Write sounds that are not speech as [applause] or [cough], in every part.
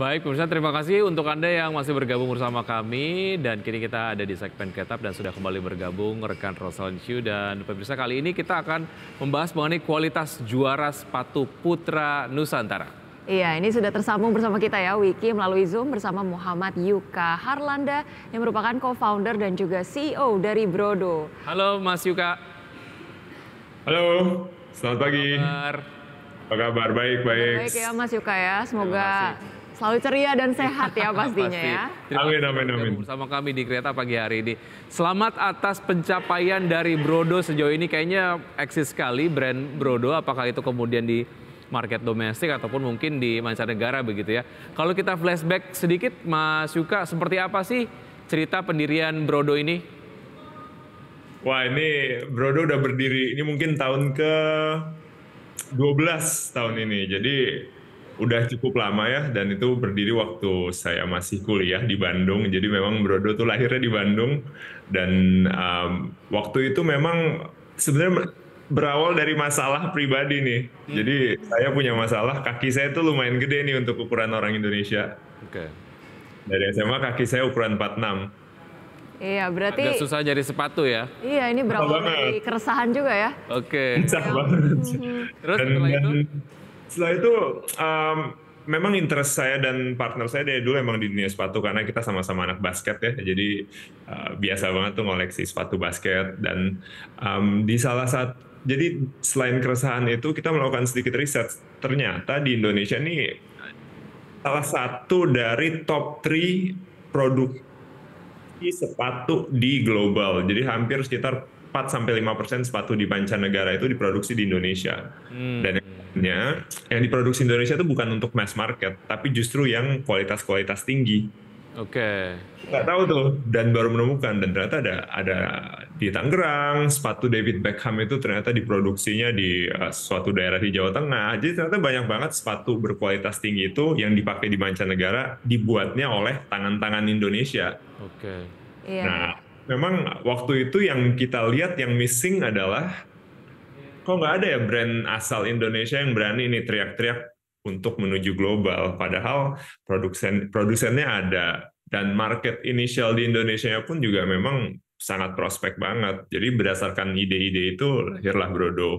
Baik, pemirsa terima kasih untuk Anda yang masih bergabung bersama kami dan kini kita ada di segmen Ketap dan sudah kembali bergabung rekan Rosalyn Chu dan pemirsa kali ini kita akan membahas mengenai kualitas juara sepatu putra Nusantara. Iya, ini sudah tersambung bersama kita ya Wiki melalui Zoom bersama Muhammad Yuka Harlanda yang merupakan co-founder dan juga CEO dari Brodo. Halo Mas Yuka. Halo, selamat pagi. Apa kabar? Apa kabar? Baik, baik. Baik ya Mas Yuka ya, semoga Selalu ceria dan sehat ya [laughs] pastinya ya. amin, amin, amin. Bersama kami di Kereta pagi hari ini. Selamat atas pencapaian dari Brodo sejauh ini. Kayaknya eksis sekali brand Brodo. Apakah itu kemudian di market domestik ataupun mungkin di mancanegara begitu ya. Kalau kita flashback sedikit Mas Yuka, seperti apa sih cerita pendirian Brodo ini? Wah ini Brodo udah berdiri, ini mungkin tahun ke 12 tahun ini. Jadi udah cukup lama ya dan itu berdiri waktu saya masih kuliah di Bandung. Jadi memang Brodo tuh lahirnya di Bandung dan um, waktu itu memang sebenarnya berawal dari masalah pribadi nih. Hmm. Jadi saya punya masalah kaki saya tuh lumayan gede nih untuk ukuran orang Indonesia. Oke. Okay. Dari SMA kaki saya ukuran 46. Iya, berarti agak susah jadi sepatu ya. Iya, ini berawal dari keresahan juga ya. Oke. Okay. Susah iya. banget. Mm-hmm. Terus dan, itu setelah itu um, memang interest saya dan partner saya dari dulu emang di dunia sepatu karena kita sama-sama anak basket ya jadi uh, biasa banget tuh ngoleksi sepatu basket dan um, di salah satu jadi selain keresahan itu kita melakukan sedikit riset ternyata di Indonesia ini salah satu dari top 3 produk sepatu di global jadi hampir sekitar 4 sampai 5 persen sepatu di mancanegara itu diproduksi di Indonesia hmm. dan yang marketnya yang diproduksi Indonesia itu bukan untuk mass market, tapi justru yang kualitas-kualitas tinggi. Oke. Okay. Nggak tahu tuh, dan baru menemukan dan ternyata ada ada di Tangerang sepatu David Beckham itu ternyata diproduksinya di uh, suatu daerah di Jawa Tengah. Jadi ternyata banyak banget sepatu berkualitas tinggi itu yang dipakai di mancanegara dibuatnya oleh tangan-tangan Indonesia. Oke. Okay. Iya. Yeah. Nah, memang waktu itu yang kita lihat yang missing adalah kok nggak ada ya brand asal Indonesia yang berani ini teriak-teriak untuk menuju global. Padahal produsen produsennya ada dan market initial di Indonesia pun juga memang sangat prospek banget. Jadi berdasarkan ide-ide itu lahirlah Brodo.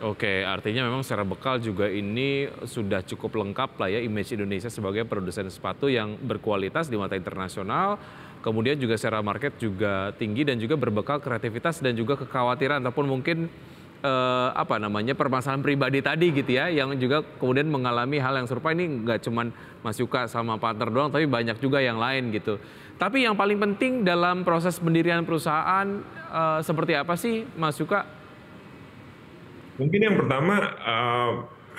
Oke, artinya memang secara bekal juga ini sudah cukup lengkap lah ya image Indonesia sebagai produsen sepatu yang berkualitas di mata internasional, kemudian juga secara market juga tinggi dan juga berbekal kreativitas dan juga kekhawatiran ataupun mungkin eh, apa namanya permasalahan pribadi tadi gitu ya yang juga kemudian mengalami hal yang serupa ini nggak cuman Mas Yuka sama partner doang tapi banyak juga yang lain gitu. Tapi yang paling penting dalam proses pendirian perusahaan eh, seperti apa sih Mas Yuka? Mungkin yang pertama uh,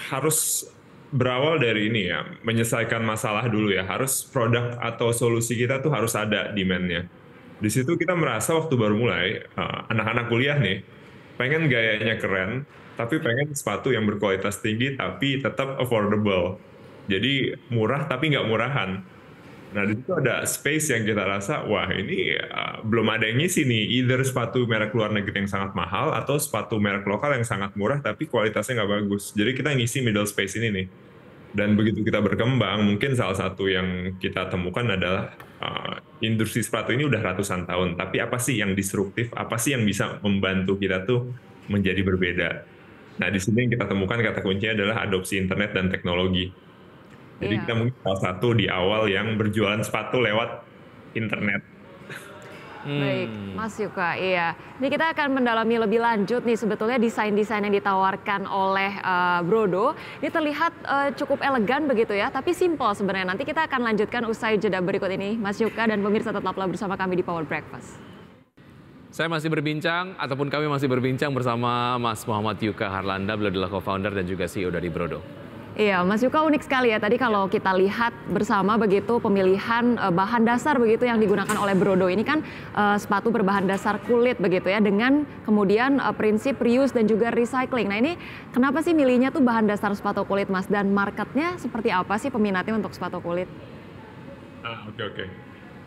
harus berawal dari ini ya, menyelesaikan masalah dulu ya. Harus produk atau solusi kita tuh harus ada demand-nya. Di situ kita merasa waktu baru mulai, eh, anak-anak uh, anak -anak kuliah nih, pengen gayanya keren, tapi pengen sepatu yang berkualitas tinggi tapi tetap affordable. Jadi murah tapi nggak murahan. Nah di situ ada space yang kita rasa wah ini uh, belum ada yang ngisi nih either sepatu merek luar negeri yang sangat mahal atau sepatu merek lokal yang sangat murah tapi kualitasnya nggak bagus. Jadi kita ngisi middle space ini nih dan begitu kita berkembang, mungkin salah satu yang kita temukan adalah uh, industri sepatu ini udah ratusan tahun. Tapi apa sih yang disruptif? Apa sih yang bisa membantu kita tuh menjadi berbeda? Nah, di sini yang kita temukan kata kuncinya adalah adopsi internet dan teknologi. Jadi yeah. kita mungkin salah satu di awal yang berjualan sepatu lewat internet. Hmm. Baik, Mas Yuka, iya. Ini kita akan mendalami lebih lanjut nih sebetulnya desain-desain yang ditawarkan oleh uh, Brodo. Ini terlihat uh, cukup elegan begitu ya, tapi simple sebenarnya. Nanti kita akan lanjutkan usai jeda berikut ini. Mas Yuka dan pemirsa tetaplah bersama kami di Power Breakfast. Saya masih berbincang, ataupun kami masih berbincang bersama Mas Muhammad Yuka Harlanda, beliau adalah co-founder dan juga CEO dari Brodo. Iya, Mas Yuka unik sekali ya. Tadi kalau kita lihat bersama begitu pemilihan uh, bahan dasar begitu yang digunakan oleh Brodo ini kan uh, sepatu berbahan dasar kulit begitu ya dengan kemudian uh, prinsip reuse dan juga recycling. Nah ini kenapa sih milihnya tuh bahan dasar sepatu kulit Mas dan marketnya seperti apa sih peminatnya untuk sepatu kulit? Ah oke okay, oke. Okay.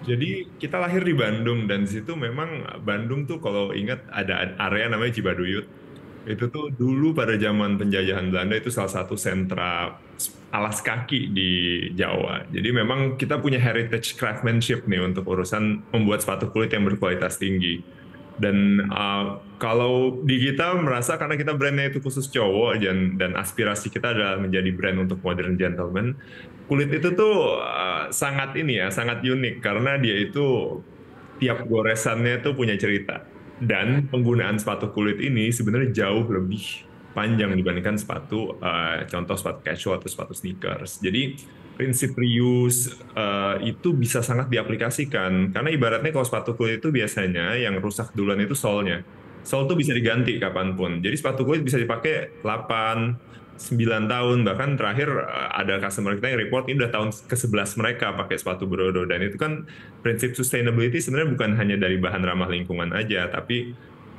Jadi kita lahir di Bandung dan di situ memang Bandung tuh kalau ingat ada area namanya Cibaduyut itu tuh dulu pada zaman penjajahan Belanda itu salah satu sentra alas kaki di Jawa. Jadi memang kita punya heritage craftsmanship nih untuk urusan membuat sepatu kulit yang berkualitas tinggi. Dan uh, kalau di kita merasa karena kita brandnya itu khusus cowok dan dan aspirasi kita adalah menjadi brand untuk modern gentleman, kulit itu tuh uh, sangat ini ya, sangat unik karena dia itu tiap goresannya tuh punya cerita dan penggunaan sepatu kulit ini sebenarnya jauh lebih panjang dibandingkan sepatu uh, contoh sepatu casual atau sepatu sneakers. Jadi prinsip reuse uh, itu bisa sangat diaplikasikan karena ibaratnya kalau sepatu kulit itu biasanya yang rusak duluan itu solnya. Sol itu bisa diganti kapanpun. Jadi sepatu kulit bisa dipakai 8, 9 tahun bahkan terakhir eh, ada customer kita yang report ini udah tahun ke-11 mereka pakai sepatu Brodo dan itu kan prinsip sustainability sebenarnya bukan hanya dari bahan ramah lingkungan aja tapi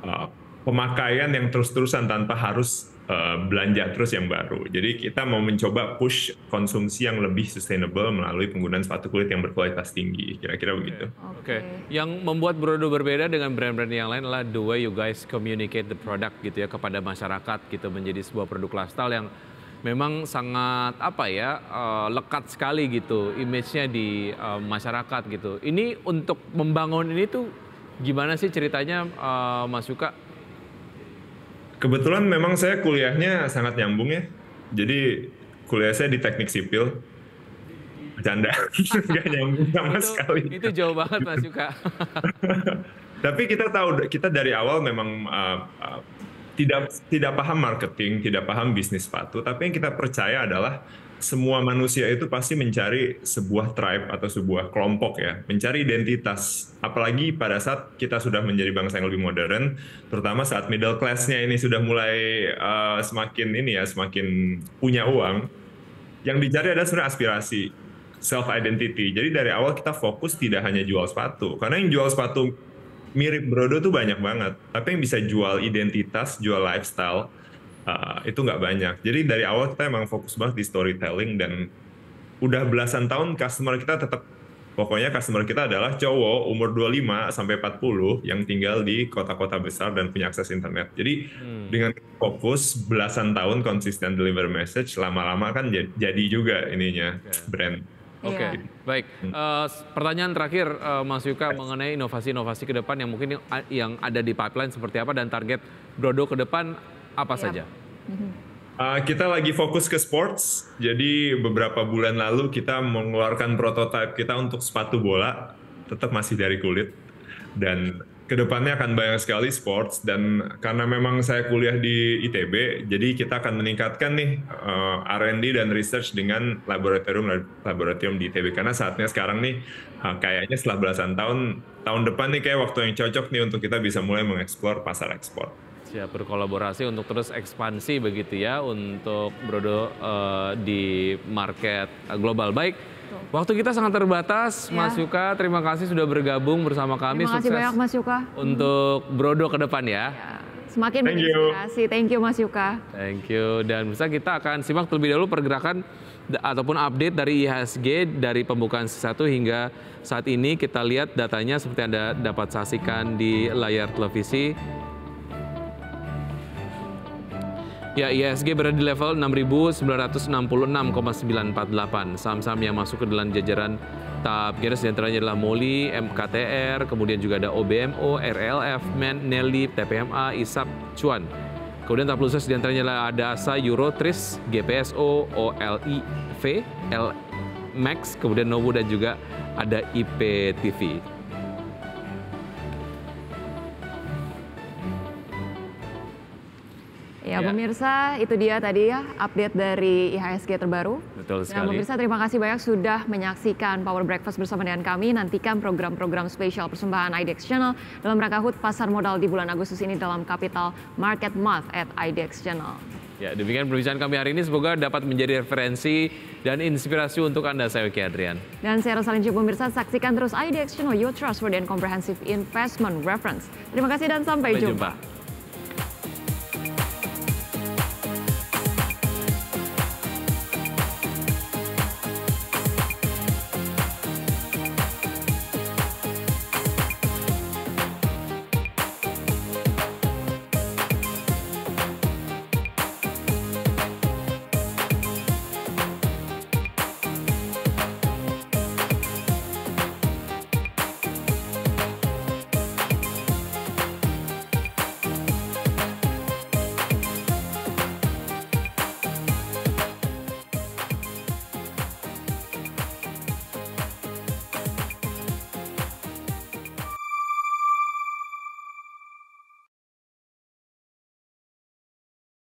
uh, pemakaian yang terus-terusan tanpa harus Eh, belanja terus yang baru. Jadi kita mau mencoba push konsumsi yang lebih sustainable melalui penggunaan sepatu kulit yang berkualitas tinggi, kira-kira okay. begitu. Oke, okay. yang membuat Brodo berbeda dengan brand-brand yang lain adalah the way you guys communicate the product gitu ya kepada masyarakat gitu menjadi sebuah produk lifestyle yang memang sangat apa ya uh, lekat sekali gitu image-nya di uh, masyarakat gitu. Ini untuk membangun ini tuh gimana sih ceritanya uh, Mas Yuka? Kebetulan memang saya kuliahnya sangat nyambung ya. Jadi kuliah saya di teknik sipil. Bercanda, [laughs] nggak nyambung sama itu, sekali. Itu jauh banget Mas Yuka. [laughs] Tapi kita tahu, kita dari awal memang uh, uh, tidak tidak paham marketing, tidak paham bisnis sepatu. Tapi yang kita percaya adalah semua manusia itu pasti mencari sebuah tribe atau sebuah kelompok ya, mencari identitas. Apalagi pada saat kita sudah menjadi bangsa yang lebih modern, terutama saat middle class-nya ini sudah mulai uh, semakin ini ya, semakin punya uang. Yang dicari adalah sebenarnya aspirasi, self identity. Jadi dari awal kita fokus tidak hanya jual sepatu, karena yang jual sepatu mirip Brodo tuh banyak banget. Tapi yang bisa jual identitas, jual lifestyle, Eh, itu nggak banyak. Jadi dari awal kita emang fokus banget di storytelling dan udah belasan tahun customer kita tetap pokoknya customer kita adalah cowok umur 25 sampai 40 yang tinggal di kota-kota besar dan punya akses internet. Jadi hmm. dengan fokus belasan tahun konsisten deliver message lama-lama kan jadi juga ininya okay. brand. Oke, okay. Iya. yeah. baik. Uh, pertanyaan terakhir uh, Mas Yuka mengenai inovasi-inovasi ke depan yang mungkin yang ada di pipeline seperti apa dan target Brodo ke depan apa ya. saja? Uh, kita lagi fokus ke sports. Jadi beberapa bulan lalu kita mengeluarkan prototipe kita untuk sepatu bola, tetap masih dari kulit. Dan kedepannya akan banyak sekali sports dan karena memang saya kuliah di ITB, jadi kita akan meningkatkan nih uh, eh, R&D dan research dengan laboratorium laboratorium di ITB karena saatnya sekarang nih uh, kayaknya setelah belasan tahun tahun depan nih kayak waktu yang cocok nih untuk kita bisa mulai mengeksplor pasar ekspor siap ya, berkolaborasi untuk terus ekspansi begitu ya untuk Brodo uh, di market eh, global. Baik, Waktu kita sangat terbatas, ya. Mas Yuka. Terima kasih sudah bergabung bersama kami. Terima kasih Sukses banyak, Mas Yuka. Untuk Brodo ke depan ya. ya. Semakin Thank berinspirasi. kasih Thank you, Mas Yuka. Thank you. Dan bisa kita akan simak terlebih dahulu pergerakan ataupun update dari IHSG dari pembukaan sesi 1 hingga saat ini kita lihat datanya seperti Anda dapat saksikan di layar televisi. Ya, ISG berada di level 6.966,948. Saham-saham yang masuk ke dalam jajaran tahap garis diantaranya adalah MOLI, MKTR, kemudian juga ada OBMO, RLF, MEN, NELI, TPMA, ISAP, Cuan. Kemudian tahap lusus diantaranya adalah ada ASA, Eurotris, GPSO, OLIV, LMAX, kemudian Novo dan juga ada IPTV. Ya, ya pemirsa itu dia tadi ya update dari IHSG terbaru. Betul nah, sekali. Nah pemirsa terima kasih banyak sudah menyaksikan Power Breakfast bersama dengan kami. Nantikan program-program spesial persembahan IDX Channel dalam rangka HUT Pasar Modal di bulan Agustus ini dalam Capital Market Month at IDX Channel. Ya, demikian perbincangan kami hari ini. Semoga dapat menjadi referensi dan inspirasi untuk Anda, saya Wiki Adrian. Dan saya Rosalin Cipu, pemirsa. Saksikan terus IDX Channel, Your Trustworthy and Comprehensive Investment Reference. Terima kasih dan sampai, sampai jumpa. jumpa.